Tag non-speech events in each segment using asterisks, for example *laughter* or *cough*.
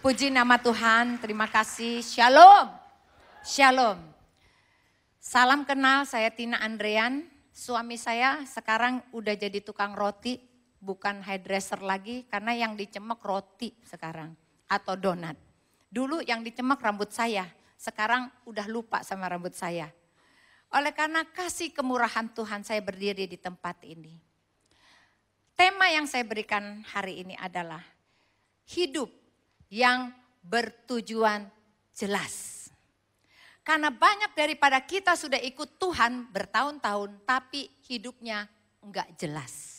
Puji nama Tuhan, terima kasih. Shalom. Shalom. Salam kenal, saya Tina Andrean. Suami saya sekarang udah jadi tukang roti, bukan hairdresser lagi karena yang dicemek roti sekarang atau donat. Dulu yang dicemek rambut saya, sekarang udah lupa sama rambut saya. Oleh karena kasih kemurahan Tuhan saya berdiri di tempat ini. Tema yang saya berikan hari ini adalah hidup yang bertujuan jelas. Karena banyak daripada kita sudah ikut Tuhan bertahun-tahun tapi hidupnya enggak jelas.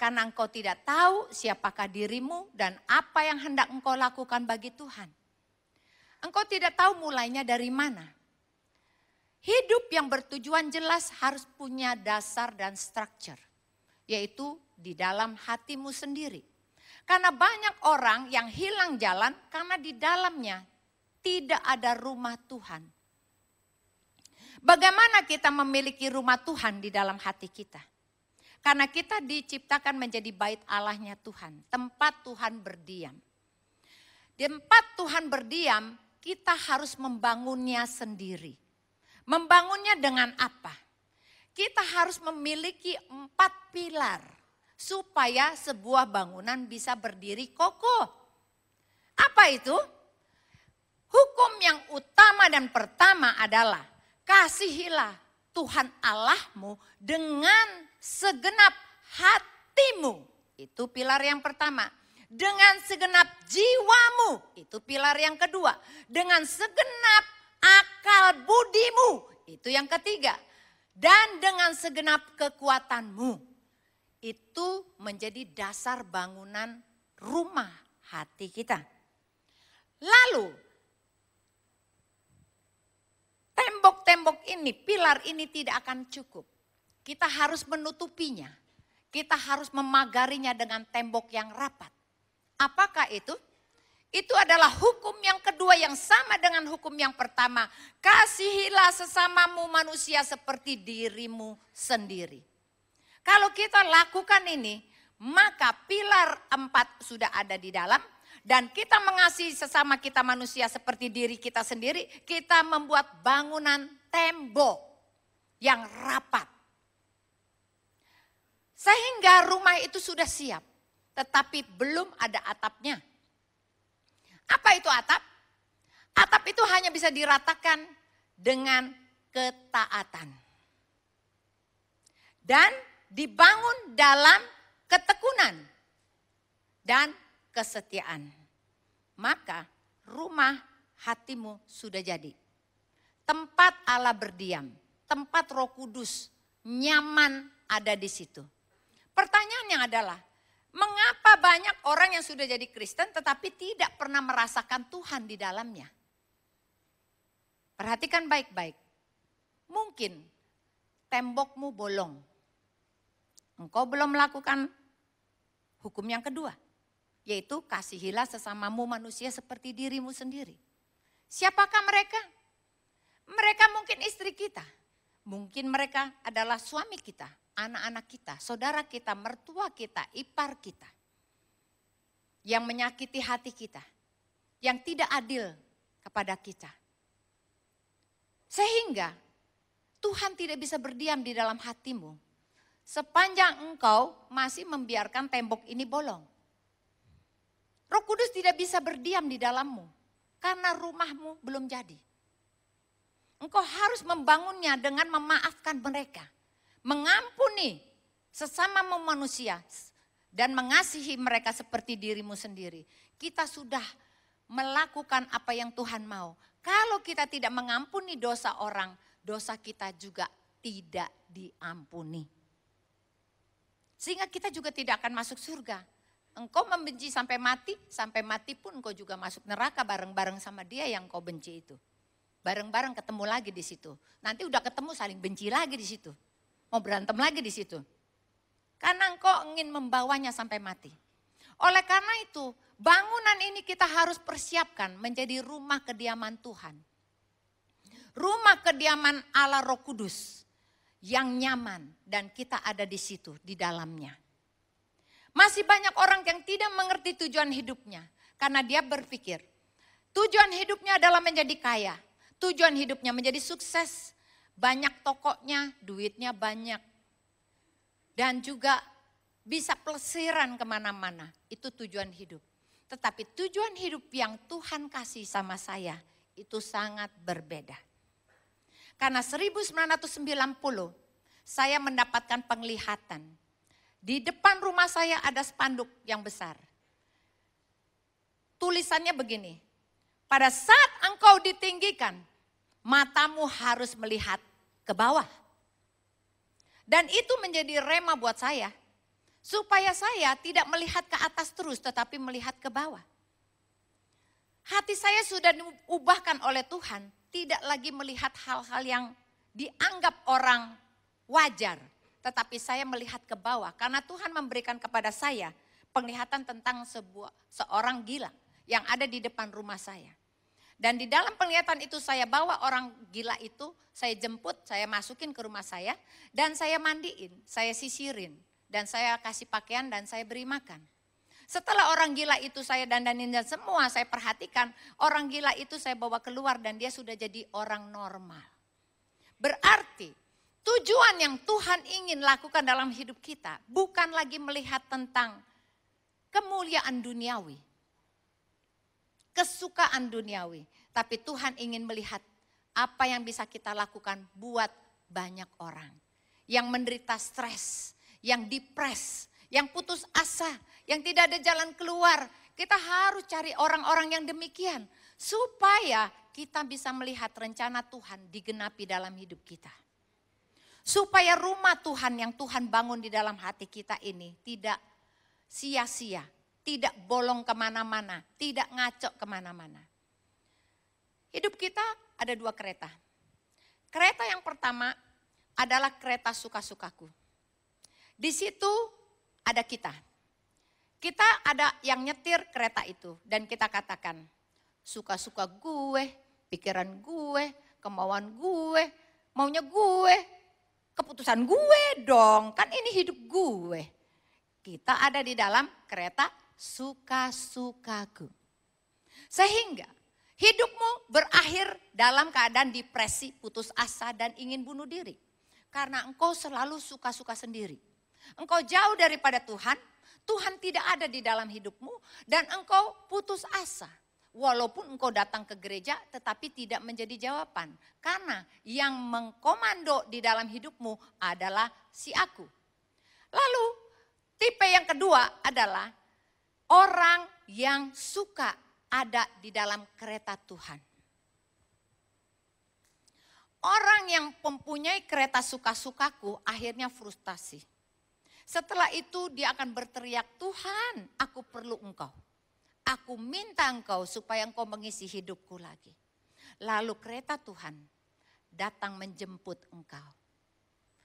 Karena engkau tidak tahu siapakah dirimu dan apa yang hendak engkau lakukan bagi Tuhan. Engkau tidak tahu mulainya dari mana. Hidup yang bertujuan jelas harus punya dasar dan structure, yaitu di dalam hatimu sendiri. Karena banyak orang yang hilang jalan karena di dalamnya tidak ada rumah Tuhan. Bagaimana kita memiliki rumah Tuhan di dalam hati kita? Karena kita diciptakan menjadi bait Allahnya Tuhan, tempat Tuhan berdiam. Di tempat Tuhan berdiam, kita harus membangunnya sendiri. Membangunnya dengan apa? Kita harus memiliki empat pilar supaya sebuah bangunan bisa berdiri kokoh. Apa itu? Hukum yang utama dan pertama adalah kasihilah Tuhan Allahmu dengan segenap hatimu. Itu pilar yang pertama. Dengan segenap jiwamu, itu pilar yang kedua. Dengan segenap akal budimu, itu yang ketiga. Dan dengan segenap kekuatanmu, itu menjadi dasar bangunan rumah hati kita. Lalu tembok-tembok ini, pilar ini tidak akan cukup. Kita harus menutupinya. Kita harus memagarinya dengan tembok yang rapat. Apakah itu? Itu adalah hukum yang kedua yang sama dengan hukum yang pertama. Kasihilah sesamamu manusia seperti dirimu sendiri. Kalau kita lakukan ini, maka pilar empat sudah ada di dalam. Dan kita mengasihi sesama kita manusia seperti diri kita sendiri. Kita membuat bangunan tembok yang rapat. Sehingga rumah itu sudah siap. Tetapi belum ada atapnya. Apa itu atap? Atap itu hanya bisa diratakan dengan ketaatan. Dan dibangun dalam ketekunan dan kesetiaan. Maka rumah hatimu sudah jadi. Tempat Allah berdiam, tempat Roh Kudus nyaman ada di situ. Pertanyaannya adalah, mengapa banyak orang yang sudah jadi Kristen tetapi tidak pernah merasakan Tuhan di dalamnya? Perhatikan baik-baik. Mungkin tembokmu bolong, Engkau belum melakukan hukum yang kedua, yaitu kasihilah sesamamu manusia seperti dirimu sendiri. Siapakah mereka? Mereka mungkin istri kita, mungkin mereka adalah suami kita, anak-anak kita, saudara kita, mertua kita, ipar kita. Yang menyakiti hati kita, yang tidak adil kepada kita. Sehingga Tuhan tidak bisa berdiam di dalam hatimu Sepanjang engkau masih membiarkan tembok ini bolong. Roh Kudus tidak bisa berdiam di dalammu karena rumahmu belum jadi. Engkau harus membangunnya dengan memaafkan mereka, mengampuni sesama manusia dan mengasihi mereka seperti dirimu sendiri. Kita sudah melakukan apa yang Tuhan mau. Kalau kita tidak mengampuni dosa orang, dosa kita juga tidak diampuni. Sehingga kita juga tidak akan masuk surga. Engkau membenci sampai mati, sampai mati pun engkau juga masuk neraka bareng-bareng sama dia yang kau benci itu. Bareng-bareng ketemu lagi di situ. Nanti udah ketemu saling benci lagi di situ. Mau berantem lagi di situ. Karena engkau ingin membawanya sampai mati. Oleh karena itu, bangunan ini kita harus persiapkan menjadi rumah kediaman Tuhan. Rumah kediaman Allah Roh Kudus yang nyaman dan kita ada di situ, di dalamnya. Masih banyak orang yang tidak mengerti tujuan hidupnya karena dia berpikir tujuan hidupnya adalah menjadi kaya, tujuan hidupnya menjadi sukses, banyak tokonya, duitnya banyak. Dan juga bisa pelesiran kemana-mana, itu tujuan hidup. Tetapi tujuan hidup yang Tuhan kasih sama saya itu sangat berbeda. Karena 1990 saya mendapatkan penglihatan. Di depan rumah saya ada spanduk yang besar. Tulisannya begini, pada saat engkau ditinggikan, matamu harus melihat ke bawah. Dan itu menjadi rema buat saya. Supaya saya tidak melihat ke atas terus tetapi melihat ke bawah. Hati saya sudah diubahkan oleh Tuhan tidak lagi melihat hal-hal yang dianggap orang wajar, tetapi saya melihat ke bawah karena Tuhan memberikan kepada saya penglihatan tentang sebuah seorang gila yang ada di depan rumah saya. Dan di dalam penglihatan itu saya bawa orang gila itu, saya jemput, saya masukin ke rumah saya, dan saya mandiin, saya sisirin, dan saya kasih pakaian dan saya beri makan. Setelah orang gila itu saya dandanin dan semua saya perhatikan, orang gila itu saya bawa keluar dan dia sudah jadi orang normal. Berarti tujuan yang Tuhan ingin lakukan dalam hidup kita bukan lagi melihat tentang kemuliaan duniawi, kesukaan duniawi, tapi Tuhan ingin melihat apa yang bisa kita lakukan buat banyak orang yang menderita stres, yang depres, yang putus asa, yang tidak ada jalan keluar. Kita harus cari orang-orang yang demikian supaya kita bisa melihat rencana Tuhan digenapi dalam hidup kita. Supaya rumah Tuhan yang Tuhan bangun di dalam hati kita ini tidak sia-sia, tidak bolong kemana-mana, tidak ngaco kemana-mana. Hidup kita ada dua kereta. Kereta yang pertama adalah kereta suka-sukaku. Di situ ada kita, kita ada yang nyetir kereta itu dan kita katakan, suka-suka gue, pikiran gue, kemauan gue, maunya gue, keputusan gue dong, kan ini hidup gue. Kita ada di dalam kereta suka-sukaku. Sehingga hidupmu berakhir dalam keadaan depresi, putus asa dan ingin bunuh diri. Karena engkau selalu suka-suka sendiri. Engkau jauh daripada Tuhan, Tuhan tidak ada di dalam hidupmu dan engkau putus asa. Walaupun engkau datang ke gereja tetapi tidak menjadi jawaban. Karena yang mengkomando di dalam hidupmu adalah si aku. Lalu tipe yang kedua adalah orang yang suka ada di dalam kereta Tuhan. Orang yang mempunyai kereta suka-sukaku akhirnya frustasi. Setelah itu dia akan berteriak, Tuhan aku perlu engkau. Aku minta engkau supaya engkau mengisi hidupku lagi. Lalu kereta Tuhan datang menjemput engkau.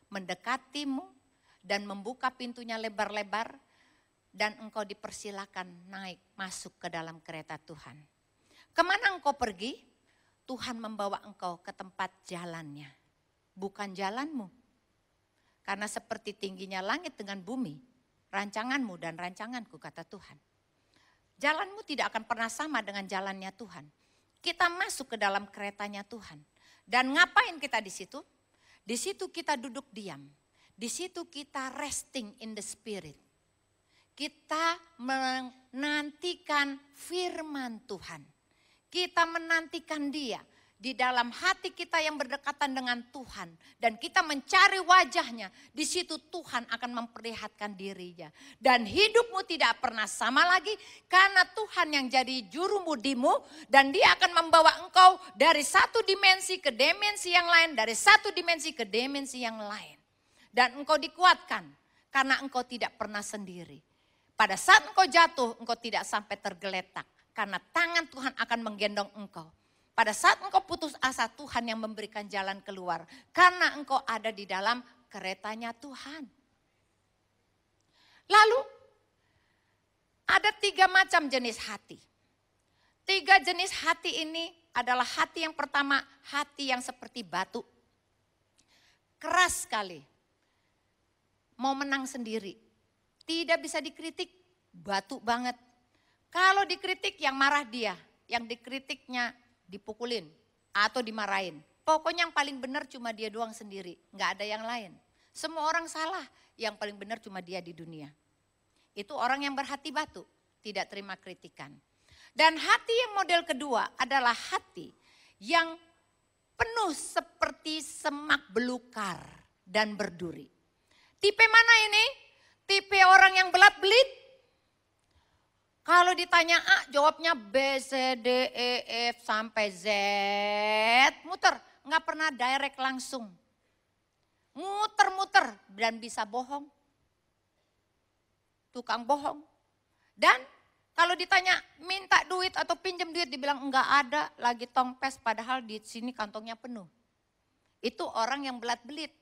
Mendekatimu dan membuka pintunya lebar-lebar. Dan engkau dipersilakan naik masuk ke dalam kereta Tuhan. Kemana engkau pergi? Tuhan membawa engkau ke tempat jalannya. Bukan jalanmu, karena seperti tingginya langit dengan bumi, rancanganmu dan rancanganku kata Tuhan. Jalanmu tidak akan pernah sama dengan jalannya Tuhan. Kita masuk ke dalam keretanya Tuhan. Dan ngapain kita di situ? Di situ kita duduk diam. Di situ kita resting in the spirit. Kita menantikan firman Tuhan. Kita menantikan dia di dalam hati kita yang berdekatan dengan Tuhan dan kita mencari wajahnya, di situ Tuhan akan memperlihatkan dirinya. Dan hidupmu tidak pernah sama lagi karena Tuhan yang jadi juru mudimu dan dia akan membawa engkau dari satu dimensi ke dimensi yang lain, dari satu dimensi ke dimensi yang lain. Dan engkau dikuatkan karena engkau tidak pernah sendiri. Pada saat engkau jatuh, engkau tidak sampai tergeletak karena tangan Tuhan akan menggendong engkau pada saat engkau putus asa, Tuhan yang memberikan jalan keluar. Karena engkau ada di dalam keretanya Tuhan. Lalu, ada tiga macam jenis hati. Tiga jenis hati ini adalah hati yang pertama, hati yang seperti batu. Keras sekali. Mau menang sendiri. Tidak bisa dikritik, batu banget. Kalau dikritik yang marah dia, yang dikritiknya dipukulin, atau dimarahin. Pokoknya yang paling benar cuma dia doang sendiri, nggak ada yang lain. Semua orang salah, yang paling benar cuma dia di dunia. Itu orang yang berhati batu, tidak terima kritikan. Dan hati yang model kedua adalah hati yang penuh seperti semak belukar dan berduri. Tipe mana ini? Tipe orang yang belat-belit, kalau ditanya A, jawabnya B, C, D, E, F sampai Z. Muter, nggak pernah direct langsung. Muter-muter dan bisa bohong. Tukang bohong. Dan kalau ditanya minta duit atau pinjam duit dibilang enggak ada, lagi tongpes padahal di sini kantongnya penuh. Itu orang yang belat-belit.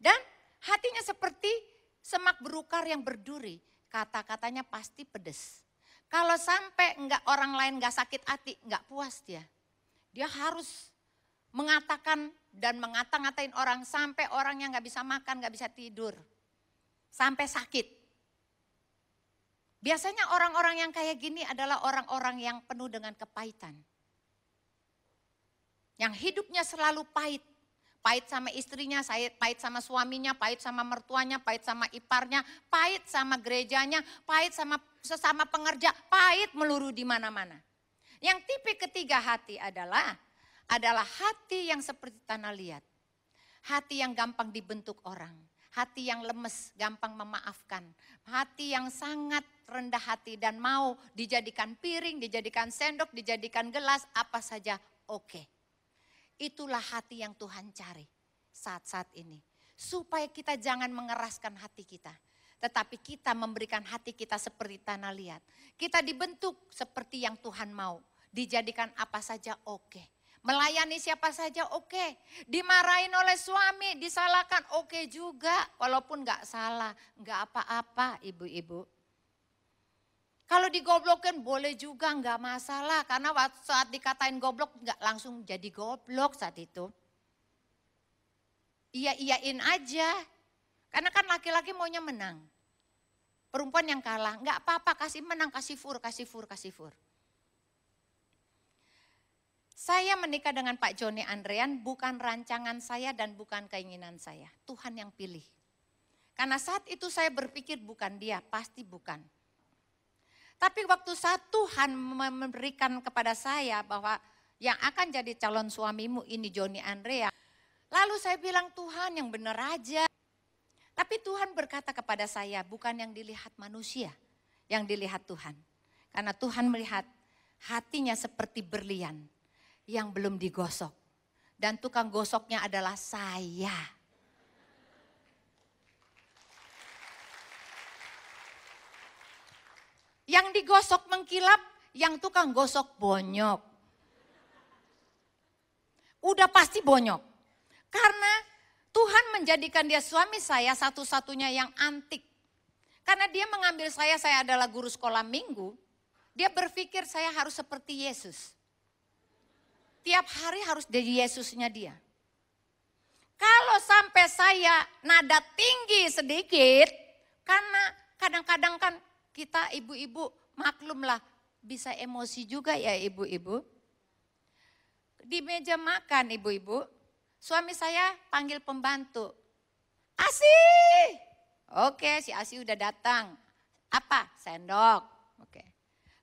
Dan hatinya seperti semak berukar yang berduri, kata-katanya pasti pedes. Kalau sampai enggak orang lain enggak sakit hati, enggak puas dia. Dia harus mengatakan dan mengata-ngatain orang sampai orang yang nggak bisa makan, nggak bisa tidur, sampai sakit. Biasanya orang-orang yang kayak gini adalah orang-orang yang penuh dengan kepahitan. Yang hidupnya selalu pahit. Pahit sama istrinya, pahit sama suaminya, pahit sama mertuanya, pahit sama iparnya, pahit sama gerejanya, pahit sama sesama pengerja, pahit meluru di mana-mana. Yang tipe ketiga hati adalah adalah hati yang seperti tanah liat. Hati yang gampang dibentuk orang, hati yang lemes, gampang memaafkan, hati yang sangat rendah hati dan mau dijadikan piring, dijadikan sendok, dijadikan gelas, apa saja oke. Okay. Itulah hati yang Tuhan cari saat-saat ini. Supaya kita jangan mengeraskan hati kita. Tetapi kita memberikan hati kita seperti tanah liat. Kita dibentuk seperti yang Tuhan mau. Dijadikan apa saja oke. Okay. Melayani siapa saja oke. Okay. Dimarahin oleh suami, disalahkan oke okay juga. Walaupun gak salah, gak apa-apa ibu-ibu. Kalau digoblokin boleh juga nggak masalah karena saat dikatain goblok nggak langsung jadi goblok saat itu. Iya iyain aja. Karena kan laki-laki maunya menang. Perempuan yang kalah, nggak apa-apa kasih menang, kasih fur, kasih fur, kasih fur. Saya menikah dengan Pak Joni Andrean bukan rancangan saya dan bukan keinginan saya. Tuhan yang pilih. Karena saat itu saya berpikir bukan dia, pasti bukan. Tapi waktu saat Tuhan memberikan kepada saya bahwa yang akan jadi calon suamimu ini Joni Andrea. Lalu saya bilang Tuhan yang benar aja. Tapi Tuhan berkata kepada saya bukan yang dilihat manusia, yang dilihat Tuhan. Karena Tuhan melihat hatinya seperti berlian yang belum digosok. Dan tukang gosoknya adalah saya. Yang digosok mengkilap, yang tukang gosok bonyok. Udah pasti bonyok. Karena Tuhan menjadikan dia suami saya satu-satunya yang antik. Karena dia mengambil saya, saya adalah guru sekolah minggu. Dia berpikir saya harus seperti Yesus. Tiap hari harus jadi Yesusnya dia. Kalau sampai saya nada tinggi sedikit, karena kadang-kadang kan kita ibu-ibu maklumlah bisa emosi juga ya ibu-ibu. Di meja makan ibu-ibu, suami saya panggil pembantu. Asi! Oke, si Asi udah datang. Apa? Sendok. Oke.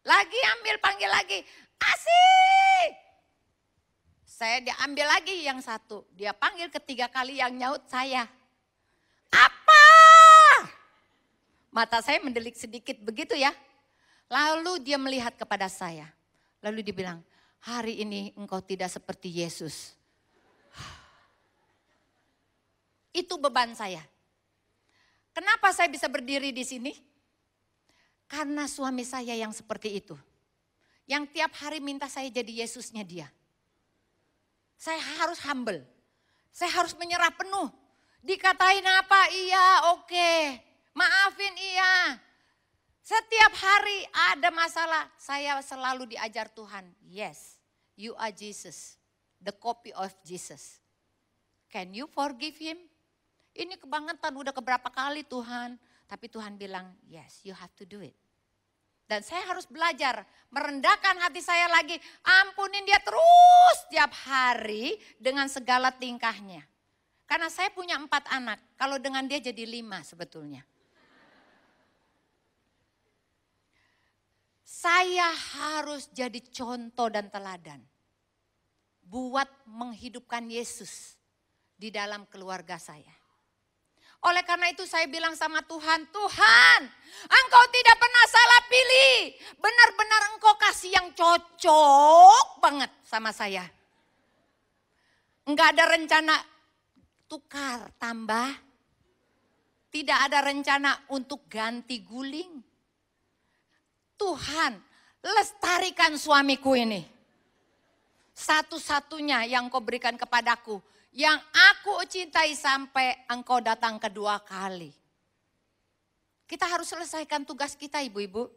Lagi ambil panggil lagi. Asi! Saya diambil lagi yang satu. Dia panggil ketiga kali yang nyaut saya. Apa? Mata saya mendelik sedikit begitu ya. Lalu dia melihat kepada saya. Lalu dia bilang, hari ini engkau tidak seperti Yesus. *sighs* Itu beban saya. Kenapa saya bisa berdiri di sini? Karena suami saya yang seperti itu. Yang tiap hari minta saya jadi Yesusnya dia. Saya harus humble. Saya harus menyerah penuh. Dikatain apa? Iya, oke. Okay. Setiap hari ada masalah, saya selalu diajar Tuhan. Yes, you are Jesus, the copy of Jesus. Can you forgive him? Ini kebangetan udah keberapa kali Tuhan. Tapi Tuhan bilang, yes, you have to do it. Dan saya harus belajar merendahkan hati saya lagi. Ampunin dia terus setiap hari dengan segala tingkahnya. Karena saya punya empat anak. Kalau dengan dia jadi lima sebetulnya. Saya harus jadi contoh dan teladan buat menghidupkan Yesus di dalam keluarga saya. Oleh karena itu saya bilang sama Tuhan, Tuhan engkau tidak pernah salah pilih. Benar-benar engkau kasih yang cocok banget sama saya. Enggak ada rencana tukar tambah. Tidak ada rencana untuk ganti guling. Tuhan lestarikan suamiku ini. Satu-satunya yang kau berikan kepadaku. Yang aku cintai sampai engkau datang kedua kali. Kita harus selesaikan tugas kita ibu-ibu.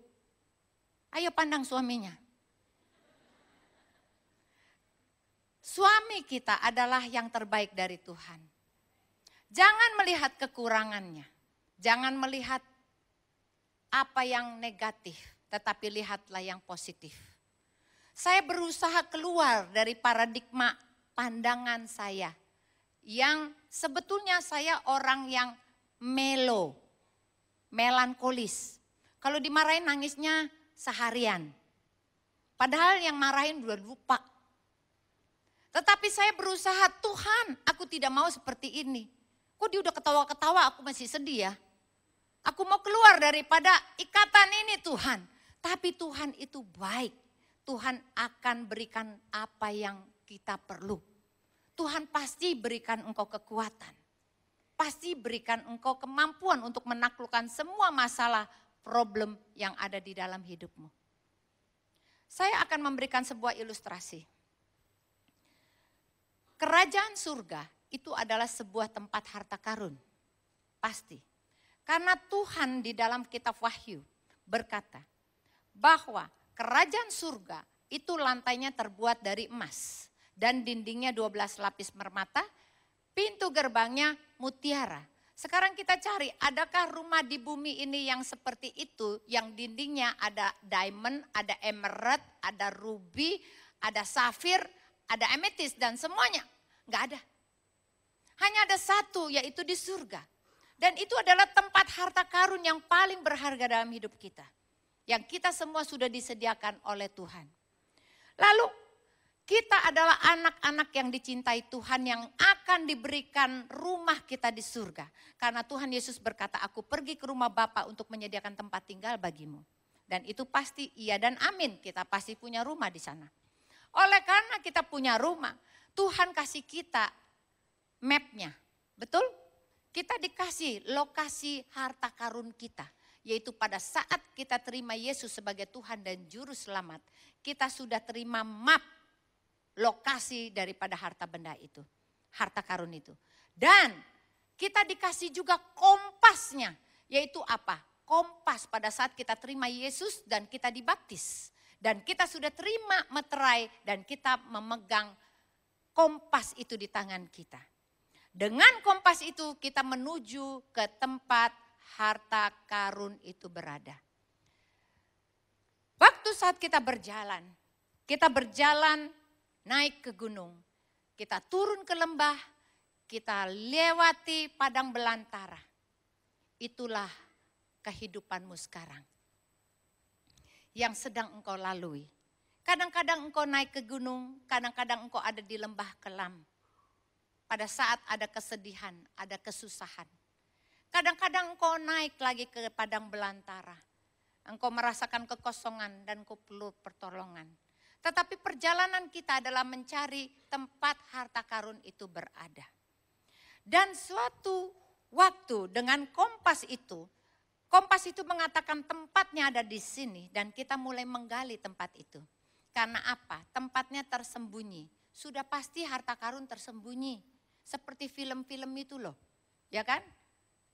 Ayo pandang suaminya. Suami kita adalah yang terbaik dari Tuhan. Jangan melihat kekurangannya. Jangan melihat apa yang negatif tetapi lihatlah yang positif. Saya berusaha keluar dari paradigma pandangan saya yang sebetulnya saya orang yang melo, melankolis. Kalau dimarahin nangisnya seharian. Padahal yang marahin udah lupa. Tetapi saya berusaha, Tuhan aku tidak mau seperti ini. Kok dia udah ketawa-ketawa aku masih sedih ya. Aku mau keluar daripada ikatan ini Tuhan. Tapi Tuhan itu baik. Tuhan akan berikan apa yang kita perlu. Tuhan pasti berikan engkau kekuatan. Pasti berikan engkau kemampuan untuk menaklukkan semua masalah problem yang ada di dalam hidupmu. Saya akan memberikan sebuah ilustrasi. Kerajaan surga itu adalah sebuah tempat harta karun. Pasti. Karena Tuhan di dalam kitab Wahyu berkata, bahwa kerajaan surga itu lantainya terbuat dari emas dan dindingnya 12 lapis permata, pintu gerbangnya mutiara. Sekarang kita cari adakah rumah di bumi ini yang seperti itu yang dindingnya ada diamond, ada emerald, ada ruby, ada safir, ada emetis dan semuanya. Enggak ada. Hanya ada satu yaitu di surga. Dan itu adalah tempat harta karun yang paling berharga dalam hidup kita yang kita semua sudah disediakan oleh Tuhan. Lalu kita adalah anak-anak yang dicintai Tuhan yang akan diberikan rumah kita di surga. Karena Tuhan Yesus berkata, aku pergi ke rumah Bapa untuk menyediakan tempat tinggal bagimu. Dan itu pasti iya dan amin, kita pasti punya rumah di sana. Oleh karena kita punya rumah, Tuhan kasih kita mapnya, betul? Kita dikasih lokasi harta karun kita yaitu pada saat kita terima Yesus sebagai Tuhan dan Juru Selamat, kita sudah terima map lokasi daripada harta benda itu, harta karun itu. Dan kita dikasih juga kompasnya, yaitu apa? Kompas pada saat kita terima Yesus dan kita dibaptis. Dan kita sudah terima meterai dan kita memegang kompas itu di tangan kita. Dengan kompas itu kita menuju ke tempat harta karun itu berada. Waktu saat kita berjalan, kita berjalan naik ke gunung, kita turun ke lembah, kita lewati padang belantara. Itulah kehidupanmu sekarang yang sedang engkau lalui. Kadang-kadang engkau naik ke gunung, kadang-kadang engkau ada di lembah kelam. Pada saat ada kesedihan, ada kesusahan. Kadang-kadang engkau naik lagi ke padang belantara. Engkau merasakan kekosongan dan kau perlu pertolongan. Tetapi perjalanan kita adalah mencari tempat harta karun itu berada. Dan suatu waktu dengan kompas itu, kompas itu mengatakan tempatnya ada di sini dan kita mulai menggali tempat itu. Karena apa? Tempatnya tersembunyi. Sudah pasti harta karun tersembunyi. Seperti film-film itu loh. Ya kan?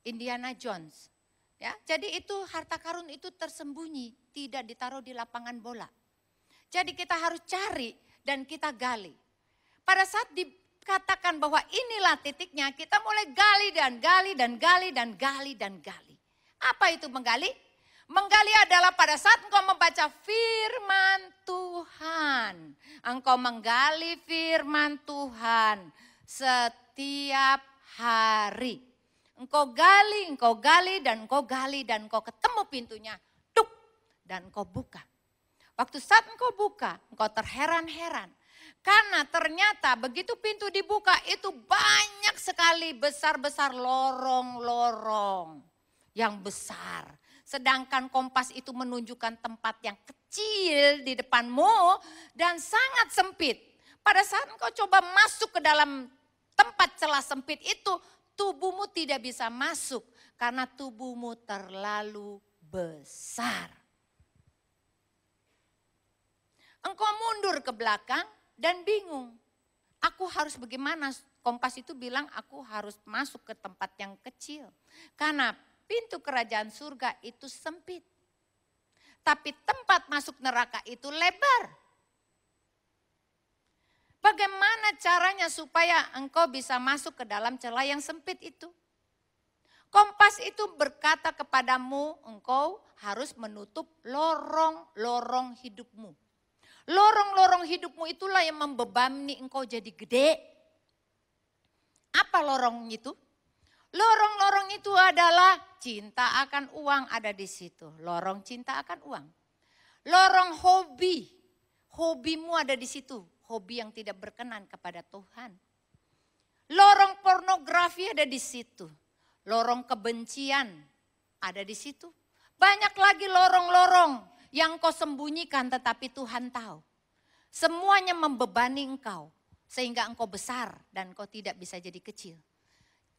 Indiana Jones. Ya, jadi itu harta karun itu tersembunyi, tidak ditaruh di lapangan bola. Jadi kita harus cari dan kita gali. Pada saat dikatakan bahwa inilah titiknya, kita mulai gali dan gali dan gali dan gali dan gali. Apa itu menggali? Menggali adalah pada saat engkau membaca firman Tuhan. Engkau menggali firman Tuhan setiap hari. Engkau gali, engkau gali, dan engkau gali, dan engkau ketemu pintunya. Tuk, dan engkau buka. Waktu saat engkau buka, engkau terheran-heran. Karena ternyata begitu pintu dibuka itu banyak sekali besar-besar lorong-lorong yang besar. Sedangkan kompas itu menunjukkan tempat yang kecil di depanmu dan sangat sempit. Pada saat engkau coba masuk ke dalam tempat celah sempit itu, tubuhmu tidak bisa masuk karena tubuhmu terlalu besar. Engkau mundur ke belakang dan bingung. Aku harus bagaimana? Kompas itu bilang aku harus masuk ke tempat yang kecil. Karena pintu kerajaan surga itu sempit. Tapi tempat masuk neraka itu lebar. Bagaimana caranya supaya engkau bisa masuk ke dalam celah yang sempit itu? Kompas itu berkata kepadamu, engkau harus menutup lorong-lorong hidupmu. Lorong-lorong hidupmu itulah yang membebani engkau jadi gede. Apa lorong itu? Lorong-lorong itu adalah cinta akan uang ada di situ. Lorong cinta akan uang. Lorong hobi. Hobimu ada di situ hobi yang tidak berkenan kepada Tuhan. Lorong pornografi ada di situ. Lorong kebencian ada di situ. Banyak lagi lorong-lorong yang kau sembunyikan tetapi Tuhan tahu. Semuanya membebani engkau sehingga engkau besar dan kau tidak bisa jadi kecil.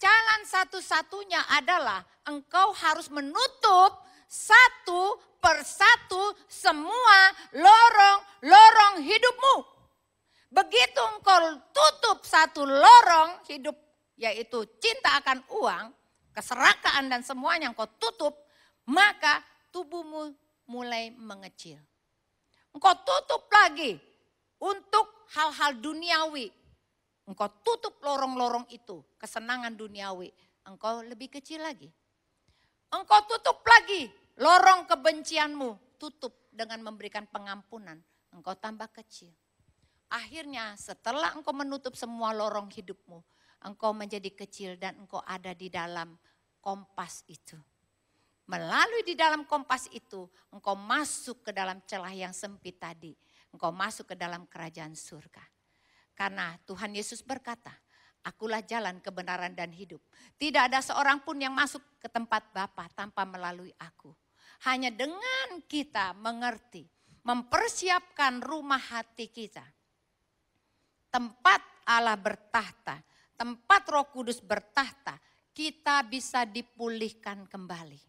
Jalan satu-satunya adalah engkau harus menutup satu persatu semua lorong-lorong hidupmu. Begitu engkau tutup satu lorong hidup yaitu cinta akan uang, keserakaan dan semuanya engkau tutup, maka tubuhmu mulai mengecil. Engkau tutup lagi untuk hal-hal duniawi. Engkau tutup lorong-lorong itu, kesenangan duniawi. Engkau lebih kecil lagi. Engkau tutup lagi lorong kebencianmu, tutup dengan memberikan pengampunan. Engkau tambah kecil Akhirnya setelah engkau menutup semua lorong hidupmu, engkau menjadi kecil dan engkau ada di dalam kompas itu. Melalui di dalam kompas itu, engkau masuk ke dalam celah yang sempit tadi. Engkau masuk ke dalam kerajaan surga. Karena Tuhan Yesus berkata, akulah jalan kebenaran dan hidup. Tidak ada seorang pun yang masuk ke tempat Bapa tanpa melalui aku. Hanya dengan kita mengerti, mempersiapkan rumah hati kita tempat Allah bertahta, tempat Roh Kudus bertahta, kita bisa dipulihkan kembali.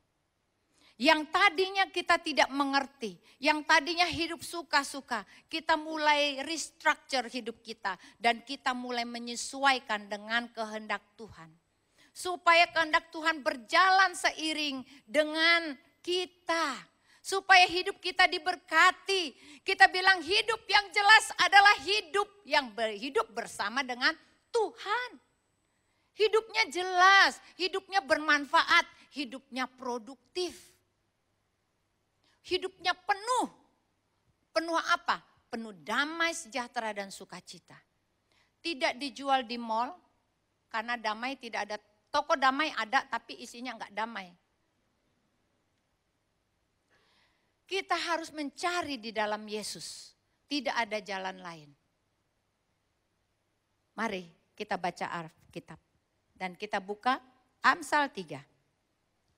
Yang tadinya kita tidak mengerti, yang tadinya hidup suka-suka, kita mulai restructure hidup kita dan kita mulai menyesuaikan dengan kehendak Tuhan. Supaya kehendak Tuhan berjalan seiring dengan kita supaya hidup kita diberkati. Kita bilang hidup yang jelas adalah hidup yang berhidup bersama dengan Tuhan. Hidupnya jelas, hidupnya bermanfaat, hidupnya produktif. Hidupnya penuh. Penuh apa? Penuh damai, sejahtera dan sukacita. Tidak dijual di mall karena damai tidak ada. Toko damai ada tapi isinya enggak damai. Kita harus mencari di dalam Yesus. Tidak ada jalan lain. Mari kita baca Alkitab. Dan kita buka Amsal 3.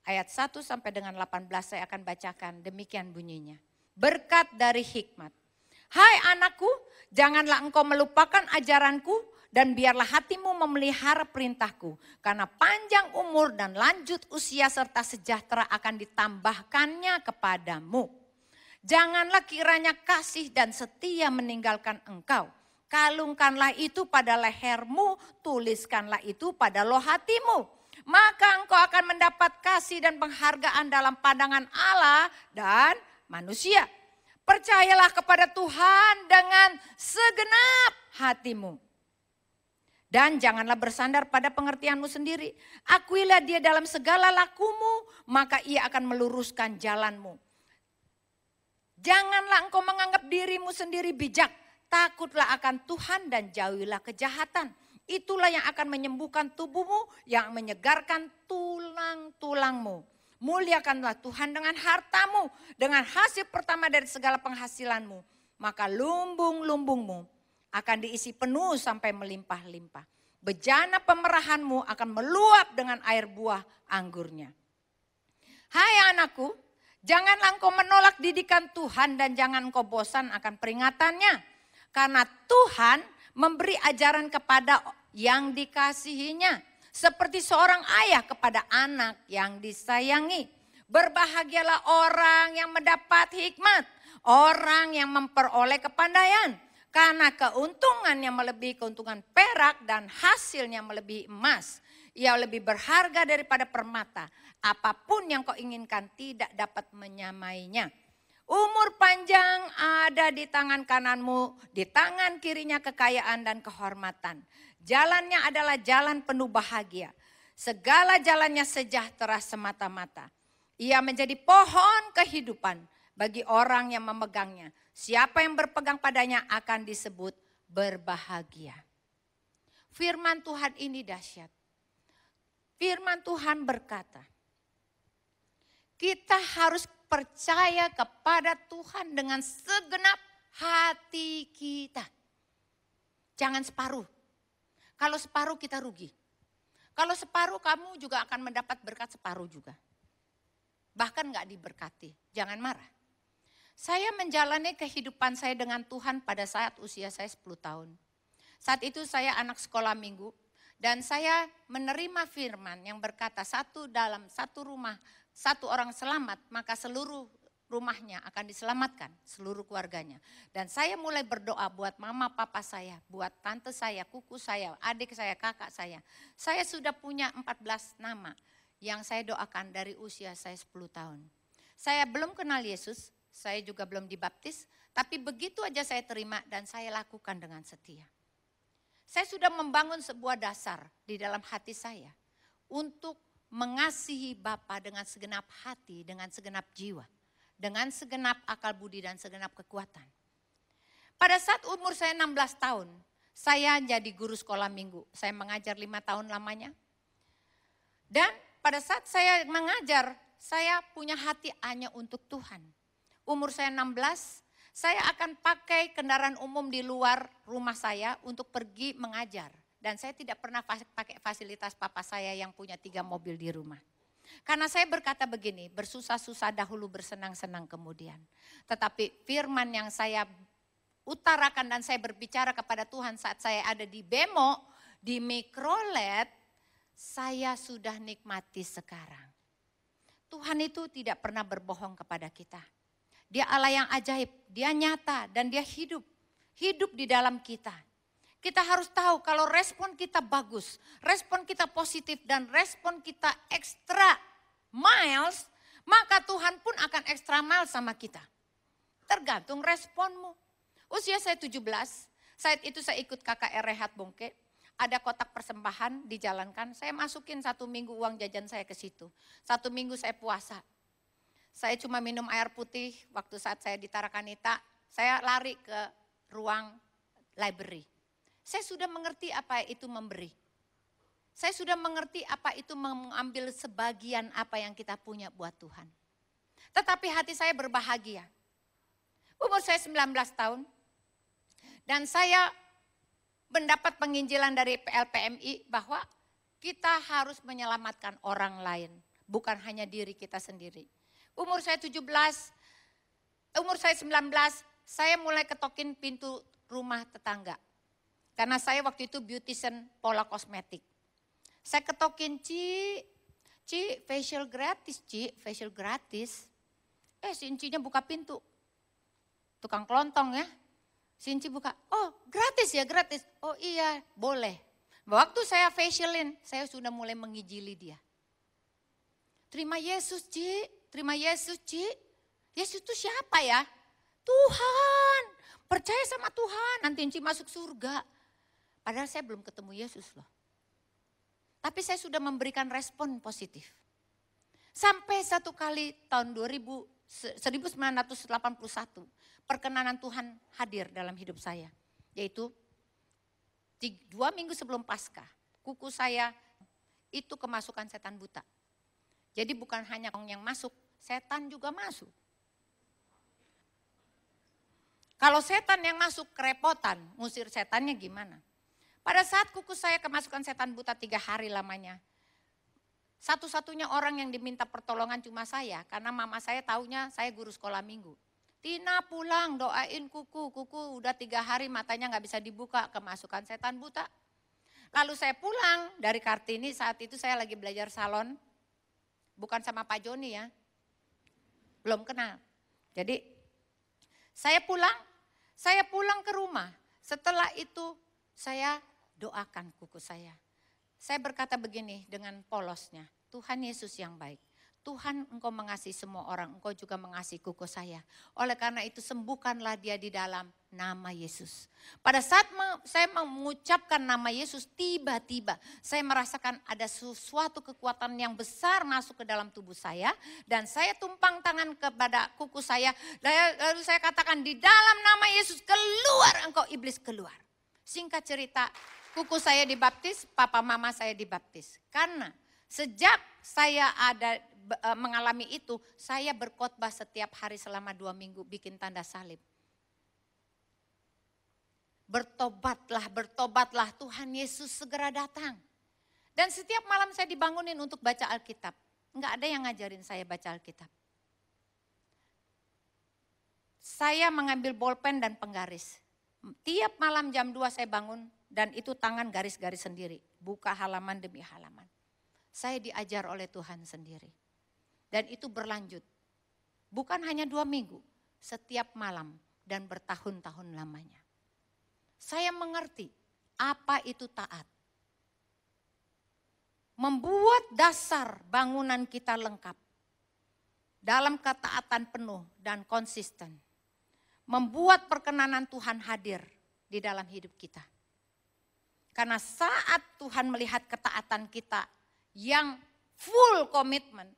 Ayat 1 sampai dengan 18 saya akan bacakan demikian bunyinya. Berkat dari hikmat. Hai anakku, janganlah engkau melupakan ajaranku dan biarlah hatimu memelihara perintahku. Karena panjang umur dan lanjut usia serta sejahtera akan ditambahkannya kepadamu. Janganlah kiranya kasih dan setia meninggalkan engkau. Kalungkanlah itu pada lehermu, tuliskanlah itu pada loh hatimu. Maka engkau akan mendapat kasih dan penghargaan dalam pandangan Allah dan manusia. Percayalah kepada Tuhan dengan segenap hatimu. Dan janganlah bersandar pada pengertianmu sendiri. Akuilah dia dalam segala lakumu, maka ia akan meluruskan jalanmu. Janganlah engkau menganggap dirimu sendiri bijak. Takutlah akan Tuhan dan jauhilah kejahatan. Itulah yang akan menyembuhkan tubuhmu, yang menyegarkan tulang-tulangmu. Muliakanlah Tuhan dengan hartamu, dengan hasil pertama dari segala penghasilanmu. Maka lumbung-lumbungmu akan diisi penuh sampai melimpah-limpah. Bejana pemerahanmu akan meluap dengan air buah anggurnya. Hai anakku, Janganlah engkau menolak didikan Tuhan dan jangan engkau bosan akan peringatannya. Karena Tuhan memberi ajaran kepada yang dikasihinya. Seperti seorang ayah kepada anak yang disayangi. Berbahagialah orang yang mendapat hikmat. Orang yang memperoleh kepandaian. Karena keuntungan yang melebihi keuntungan perak dan hasilnya melebihi emas. Ia lebih berharga daripada permata Apapun yang kau inginkan tidak dapat menyamainya. Umur panjang ada di tangan kananmu, di tangan kirinya kekayaan dan kehormatan. Jalannya adalah jalan penuh bahagia. Segala jalannya sejahtera semata-mata. Ia menjadi pohon kehidupan bagi orang yang memegangnya. Siapa yang berpegang padanya akan disebut berbahagia. Firman Tuhan ini dahsyat. Firman Tuhan berkata, kita harus percaya kepada Tuhan dengan segenap hati kita. Jangan separuh. Kalau separuh kita rugi. Kalau separuh kamu juga akan mendapat berkat separuh juga. Bahkan nggak diberkati. Jangan marah. Saya menjalani kehidupan saya dengan Tuhan pada saat usia saya 10 tahun. Saat itu saya anak sekolah minggu dan saya menerima firman yang berkata satu dalam satu rumah satu orang selamat, maka seluruh rumahnya akan diselamatkan, seluruh keluarganya. Dan saya mulai berdoa buat mama, papa saya, buat tante saya, kuku saya, adik saya, kakak saya. Saya sudah punya 14 nama yang saya doakan dari usia saya 10 tahun. Saya belum kenal Yesus, saya juga belum dibaptis, tapi begitu aja saya terima dan saya lakukan dengan setia. Saya sudah membangun sebuah dasar di dalam hati saya untuk mengasihi Bapa dengan segenap hati, dengan segenap jiwa, dengan segenap akal budi dan segenap kekuatan. Pada saat umur saya 16 tahun, saya jadi guru sekolah minggu. Saya mengajar lima tahun lamanya. Dan pada saat saya mengajar, saya punya hati hanya untuk Tuhan. Umur saya 16, saya akan pakai kendaraan umum di luar rumah saya untuk pergi mengajar. Dan saya tidak pernah pakai fasilitas papa saya yang punya tiga mobil di rumah. Karena saya berkata begini, bersusah-susah dahulu bersenang-senang kemudian. Tetapi firman yang saya utarakan dan saya berbicara kepada Tuhan saat saya ada di bemo, di mikrolet, saya sudah nikmati sekarang. Tuhan itu tidak pernah berbohong kepada kita. Dia Allah yang ajaib, dia nyata dan dia hidup. Hidup di dalam kita. Kita harus tahu kalau respon kita bagus, respon kita positif dan respon kita ekstra miles, maka Tuhan pun akan ekstra miles sama kita. Tergantung responmu. Usia saya 17, saat itu saya ikut KKR Rehat Bongke. Ada kotak persembahan dijalankan, saya masukin satu minggu uang jajan saya ke situ. Satu minggu saya puasa. Saya cuma minum air putih waktu saat saya di Tarakanita, saya lari ke ruang library saya sudah mengerti apa itu memberi. Saya sudah mengerti apa itu mengambil sebagian apa yang kita punya buat Tuhan. Tetapi hati saya berbahagia. Umur saya 19 tahun dan saya mendapat penginjilan dari PLPMI bahwa kita harus menyelamatkan orang lain, bukan hanya diri kita sendiri. Umur saya 17, umur saya 19, saya mulai ketokin pintu rumah tetangga. Karena saya waktu itu beautician pola kosmetik. Saya ketokin, Ci, Ci facial gratis, Ci, facial gratis. Eh si buka pintu. Tukang kelontong ya. Si buka, oh gratis ya gratis. Oh iya boleh. Waktu saya facialin, saya sudah mulai mengijili dia. Terima Yesus Ci, terima Yesus Ci. Yesus itu siapa ya? Tuhan, percaya sama Tuhan, nanti Inci masuk surga. Padahal saya belum ketemu Yesus loh. Tapi saya sudah memberikan respon positif. Sampai satu kali tahun 2000, 1981 perkenanan Tuhan hadir dalam hidup saya. Yaitu dua minggu sebelum pasca kuku saya itu kemasukan setan buta. Jadi bukan hanya orang yang masuk, setan juga masuk. Kalau setan yang masuk kerepotan, ngusir setannya gimana? Pada saat kuku saya kemasukan setan buta tiga hari lamanya. Satu-satunya orang yang diminta pertolongan cuma saya. Karena mama saya taunya saya guru sekolah minggu. Tina pulang doain kuku, kuku udah tiga hari matanya nggak bisa dibuka kemasukan setan buta. Lalu saya pulang dari Kartini saat itu saya lagi belajar salon. Bukan sama Pak Joni ya, belum kenal. Jadi saya pulang, saya pulang ke rumah. Setelah itu saya doakan kuku saya. Saya berkata begini dengan polosnya, Tuhan Yesus yang baik. Tuhan engkau mengasihi semua orang, engkau juga mengasihi kuku saya. Oleh karena itu sembuhkanlah dia di dalam nama Yesus. Pada saat saya mengucapkan nama Yesus, tiba-tiba saya merasakan ada sesuatu kekuatan yang besar masuk ke dalam tubuh saya. Dan saya tumpang tangan kepada kuku saya, lalu saya katakan di dalam nama Yesus keluar engkau iblis keluar. Singkat cerita, kuku saya dibaptis, papa mama saya dibaptis. Karena sejak saya ada e, mengalami itu, saya berkhotbah setiap hari selama dua minggu bikin tanda salib. Bertobatlah, bertobatlah Tuhan Yesus segera datang. Dan setiap malam saya dibangunin untuk baca Alkitab. Enggak ada yang ngajarin saya baca Alkitab. Saya mengambil bolpen dan penggaris. Tiap malam jam 2 saya bangun, dan itu tangan garis-garis sendiri. Buka halaman demi halaman. Saya diajar oleh Tuhan sendiri. Dan itu berlanjut. Bukan hanya dua minggu. Setiap malam dan bertahun-tahun lamanya. Saya mengerti apa itu taat. Membuat dasar bangunan kita lengkap. Dalam ketaatan penuh dan konsisten. Membuat perkenanan Tuhan hadir di dalam hidup kita. Karena saat Tuhan melihat ketaatan kita yang full komitmen,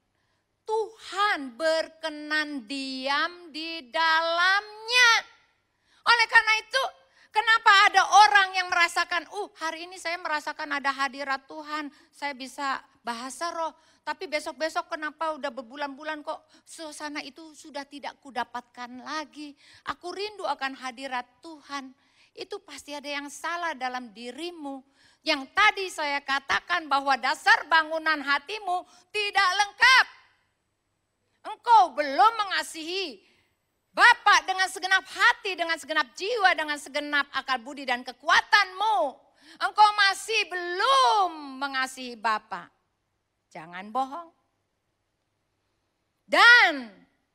Tuhan berkenan diam di dalamnya. Oleh karena itu, kenapa ada orang yang merasakan, "Uh, hari ini saya merasakan ada hadirat Tuhan, saya bisa bahasa roh, tapi besok-besok kenapa udah berbulan-bulan kok suasana itu sudah tidak kudapatkan lagi. Aku rindu akan hadirat Tuhan." itu pasti ada yang salah dalam dirimu. Yang tadi saya katakan bahwa dasar bangunan hatimu tidak lengkap. Engkau belum mengasihi Bapak dengan segenap hati, dengan segenap jiwa, dengan segenap akal budi dan kekuatanmu. Engkau masih belum mengasihi Bapak. Jangan bohong. Dan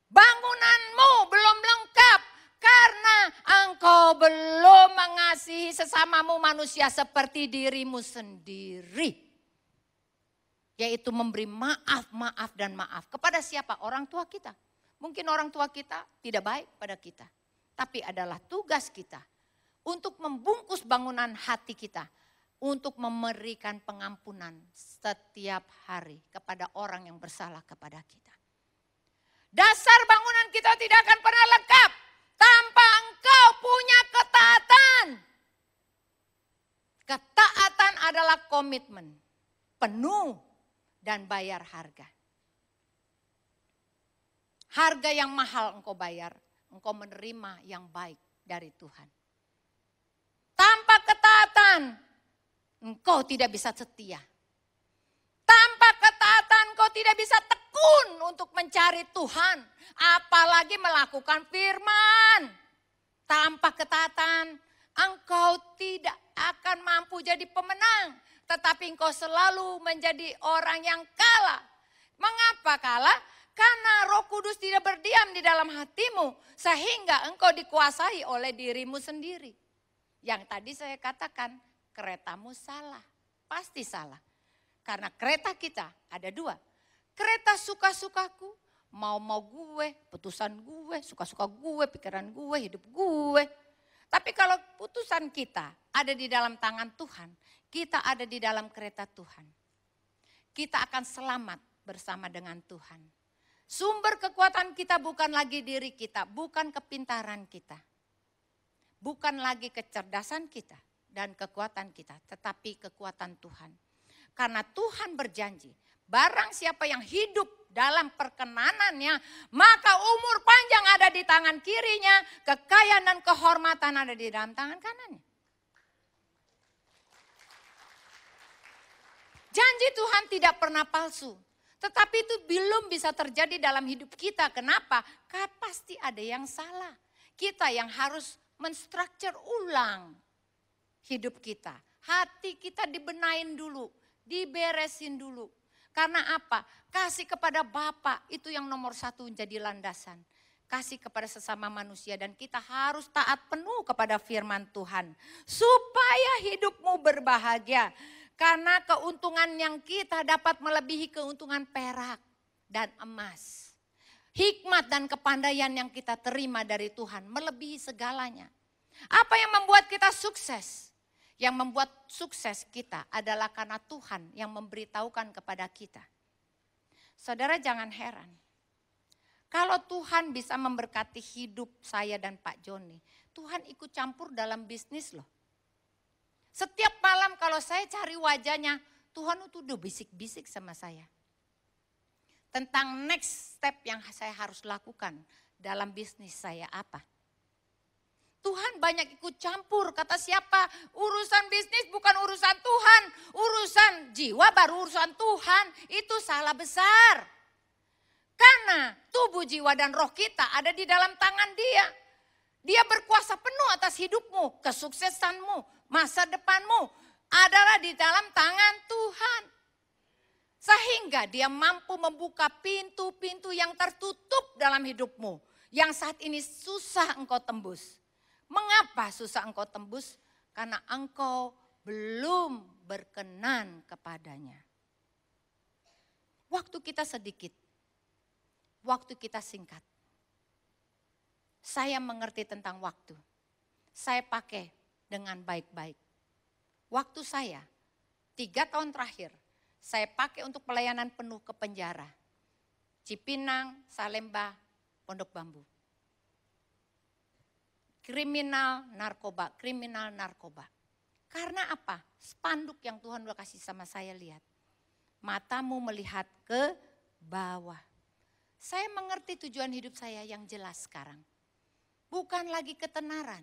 bangunanmu belum lengkap karena engkau belum mengasihi sesamamu manusia seperti dirimu sendiri. Yaitu memberi maaf, maaf, dan maaf. Kepada siapa? Orang tua kita. Mungkin orang tua kita tidak baik pada kita. Tapi adalah tugas kita untuk membungkus bangunan hati kita untuk memberikan pengampunan setiap hari kepada orang yang bersalah kepada kita. Dasar bangunan kita tidak akan pernah lengkap tanpa engkau punya ketaatan. Ketaatan adalah komitmen penuh dan bayar harga. Harga yang mahal engkau bayar, engkau menerima yang baik dari Tuhan. Tanpa ketaatan, engkau tidak bisa setia. Tanpa ketaatan, engkau tidak bisa tekan tekun untuk mencari Tuhan, apalagi melakukan firman. Tanpa ketatan, engkau tidak akan mampu jadi pemenang, tetapi engkau selalu menjadi orang yang kalah. Mengapa kalah? Karena Roh Kudus tidak berdiam di dalam hatimu, sehingga engkau dikuasai oleh dirimu sendiri. Yang tadi saya katakan, keretamu salah, pasti salah. Karena kereta kita ada dua, Kereta suka-sukaku, mau-mau gue, putusan gue, suka-suka gue, pikiran gue, hidup gue. Tapi kalau putusan kita ada di dalam tangan Tuhan, kita ada di dalam kereta Tuhan. Kita akan selamat bersama dengan Tuhan. Sumber kekuatan kita bukan lagi diri kita, bukan kepintaran kita. Bukan lagi kecerdasan kita dan kekuatan kita, tetapi kekuatan Tuhan. Karena Tuhan berjanji, Barang siapa yang hidup dalam perkenanannya, maka umur panjang ada di tangan kirinya, kekayaan dan kehormatan ada di dalam tangan kanannya. Janji Tuhan tidak pernah palsu, tetapi itu belum bisa terjadi dalam hidup kita. Kenapa? Karena pasti ada yang salah. Kita yang harus menstruktur ulang hidup kita. Hati kita dibenain dulu, diberesin dulu karena apa? Kasih kepada Bapa itu yang nomor satu menjadi landasan. Kasih kepada sesama manusia dan kita harus taat penuh kepada firman Tuhan. Supaya hidupmu berbahagia. Karena keuntungan yang kita dapat melebihi keuntungan perak dan emas. Hikmat dan kepandaian yang kita terima dari Tuhan melebihi segalanya. Apa yang membuat kita sukses? Yang membuat sukses kita adalah karena Tuhan yang memberitahukan kepada kita. Saudara jangan heran. Kalau Tuhan bisa memberkati hidup saya dan Pak Joni, Tuhan ikut campur dalam bisnis loh. Setiap malam kalau saya cari wajahnya, Tuhan itu udah bisik-bisik sama saya. Tentang next step yang saya harus lakukan dalam bisnis saya apa. Tuhan banyak ikut campur. Kata siapa? Urusan bisnis bukan urusan Tuhan. Urusan jiwa baru urusan Tuhan. Itu salah besar. Karena tubuh jiwa dan roh kita ada di dalam tangan dia. Dia berkuasa penuh atas hidupmu, kesuksesanmu, masa depanmu. Adalah di dalam tangan Tuhan. Sehingga dia mampu membuka pintu-pintu yang tertutup dalam hidupmu. Yang saat ini susah engkau tembus Mengapa susah engkau tembus? Karena engkau belum berkenan kepadanya. Waktu kita sedikit, waktu kita singkat. Saya mengerti tentang waktu. Saya pakai dengan baik-baik. Waktu saya, tiga tahun terakhir, saya pakai untuk pelayanan penuh ke penjara. Cipinang, Salemba, Pondok Bambu kriminal narkoba, kriminal narkoba. Karena apa? Spanduk yang Tuhan udah kasih sama saya lihat. Matamu melihat ke bawah. Saya mengerti tujuan hidup saya yang jelas sekarang. Bukan lagi ketenaran,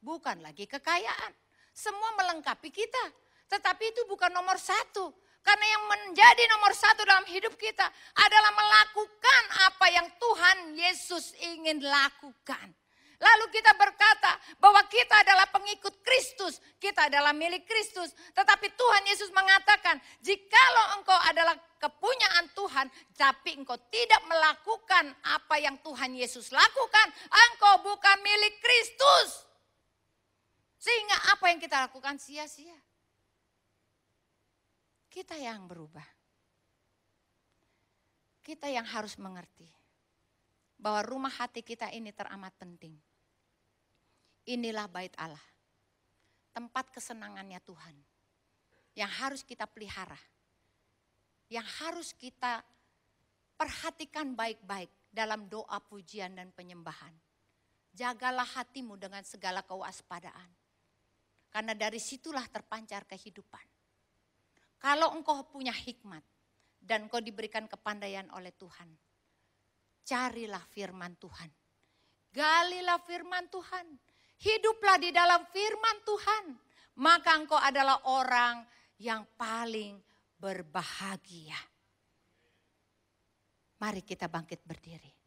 bukan lagi kekayaan. Semua melengkapi kita, tetapi itu bukan nomor satu. Karena yang menjadi nomor satu dalam hidup kita adalah melakukan apa yang Tuhan Yesus ingin lakukan. Lalu kita berkata bahwa kita adalah pengikut Kristus, kita adalah milik Kristus. Tetapi Tuhan Yesus mengatakan, jikalau engkau adalah kepunyaan Tuhan, tapi engkau tidak melakukan apa yang Tuhan Yesus lakukan, engkau bukan milik Kristus. Sehingga apa yang kita lakukan sia-sia. Kita yang berubah. Kita yang harus mengerti bahwa rumah hati kita ini teramat penting. Inilah bait Allah. Tempat kesenangannya Tuhan. Yang harus kita pelihara. Yang harus kita perhatikan baik-baik dalam doa pujian dan penyembahan. Jagalah hatimu dengan segala kewaspadaan. Karena dari situlah terpancar kehidupan. Kalau engkau punya hikmat dan engkau diberikan kepandaian oleh Tuhan, carilah firman Tuhan. Galilah firman Tuhan hiduplah di dalam firman Tuhan, maka engkau adalah orang yang paling berbahagia. Mari kita bangkit berdiri.